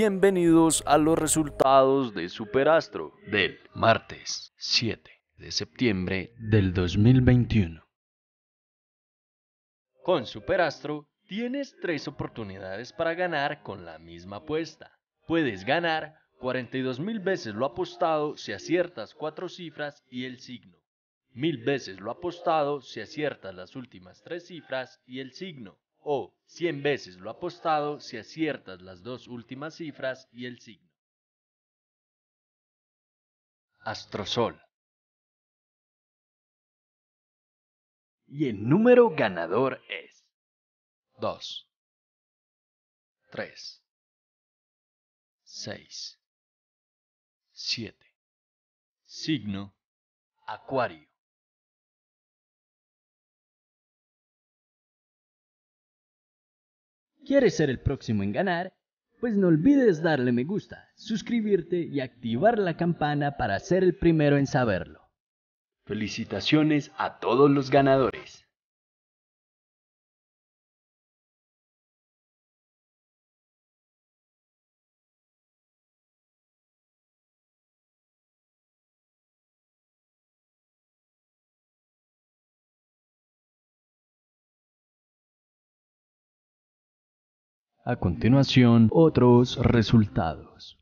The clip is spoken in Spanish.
Bienvenidos a los resultados de Superastro del martes 7 de septiembre del 2021. Con Superastro tienes tres oportunidades para ganar con la misma apuesta. Puedes ganar 42 mil veces lo apostado si aciertas cuatro cifras y el signo. Mil veces lo apostado si aciertas las últimas tres cifras y el signo o 100 veces lo apostado si aciertas las dos últimas cifras y el signo. Astrosol. Y el número ganador es 2, 3, 6, 7. Signo Acuario. ¿Quieres ser el próximo en ganar? Pues no olvides darle me gusta, suscribirte y activar la campana para ser el primero en saberlo. Felicitaciones a todos los ganadores. A continuación, otros resultados.